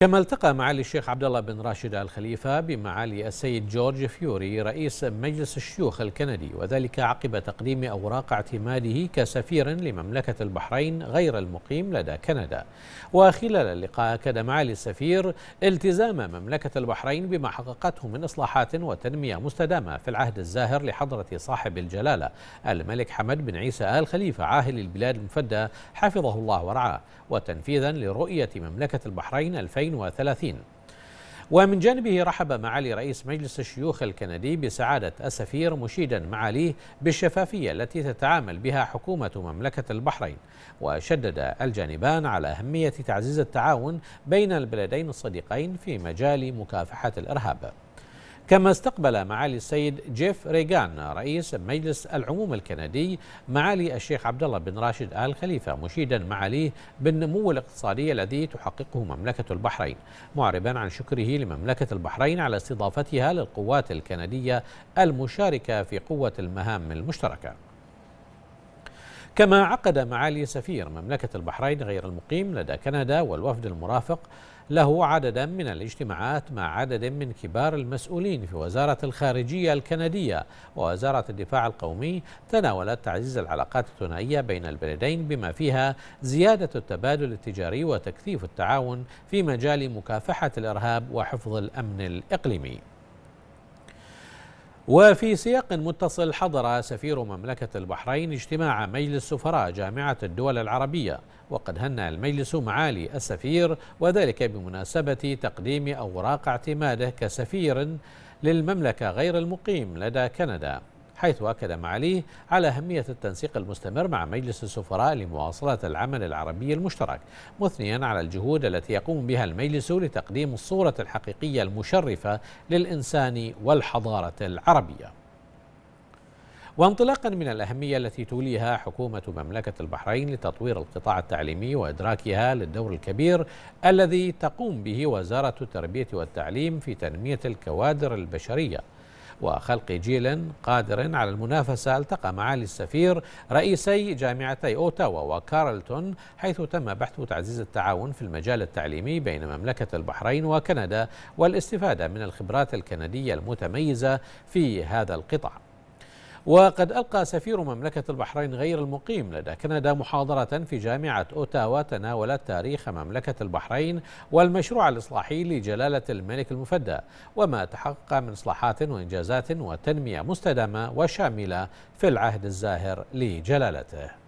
كما التقى معالي الشيخ عبد الله بن راشد ال خليفه بمعالي السيد جورج فيوري رئيس مجلس الشيوخ الكندي وذلك عقب تقديم اوراق اعتماده كسفير لمملكه البحرين غير المقيم لدى كندا. وخلال اللقاء اكد معالي السفير التزام مملكه البحرين بما حققته من اصلاحات وتنميه مستدامه في العهد الزاهر لحضره صاحب الجلاله الملك حمد بن عيسى ال خليفه عاهل البلاد المفدى حفظه الله ورعاه وتنفيذا لرؤيه مملكه البحرين 2000 2030 ومن جانبه رحب معالي رئيس مجلس الشيوخ الكندي بسعادة السفير مشيدا معاليه بالشفافية التي تتعامل بها حكومة مملكة البحرين وشدد الجانبان على أهمية تعزيز التعاون بين البلدين الصديقين في مجال مكافحة الإرهاب كما استقبل معالي السيد جيف ريغان رئيس مجلس العموم الكندي معالي الشيخ عبد الله بن راشد آل خليفة مشيدا معاليه بالنمو الاقتصادي الذي تحققه مملكة البحرين معربا عن شكره لمملكة البحرين على استضافتها للقوات الكندية المشاركة في قوة المهام المشتركة كما عقد معالي سفير مملكة البحرين غير المقيم لدى كندا والوفد المرافق له عددا من الاجتماعات مع عدد من كبار المسؤولين في وزارة الخارجية الكندية ووزارة الدفاع القومي تناولت تعزيز العلاقات الثنائية بين البلدين بما فيها زيادة التبادل التجاري وتكثيف التعاون في مجال مكافحة الإرهاب وحفظ الأمن الإقليمي وفي سياق متصل حضر سفير مملكة البحرين اجتماع مجلس سفراء جامعة الدول العربية وقد هنأ المجلس معالي السفير وذلك بمناسبة تقديم أوراق اعتماده كسفير للمملكة غير المقيم لدى كندا حيث أكد معاليه على أهمية التنسيق المستمر مع مجلس السفراء لمواصلة العمل العربي المشترك مثنيا على الجهود التي يقوم بها المجلس لتقديم الصورة الحقيقية المشرفة للإنسان والحضارة العربية وانطلاقا من الأهمية التي توليها حكومة مملكة البحرين لتطوير القطاع التعليمي وإدراكها للدور الكبير الذي تقوم به وزارة التربية والتعليم في تنمية الكوادر البشرية وخلق جيل قادر على المنافسة التقى معالي السفير رئيسي جامعتي أوتاوا وكارلتون حيث تم بحث تعزيز التعاون في المجال التعليمي بين مملكة البحرين وكندا والاستفادة من الخبرات الكندية المتميزة في هذا القطاع وقد ألقى سفير مملكة البحرين غير المقيم لدى كندا محاضرة في جامعة أوتاوا تناولت تاريخ مملكة البحرين والمشروع الإصلاحي لجلالة الملك المفدى وما تحقق من إصلاحات وإنجازات وتنمية مستدامة وشاملة في العهد الزاهر لجلالته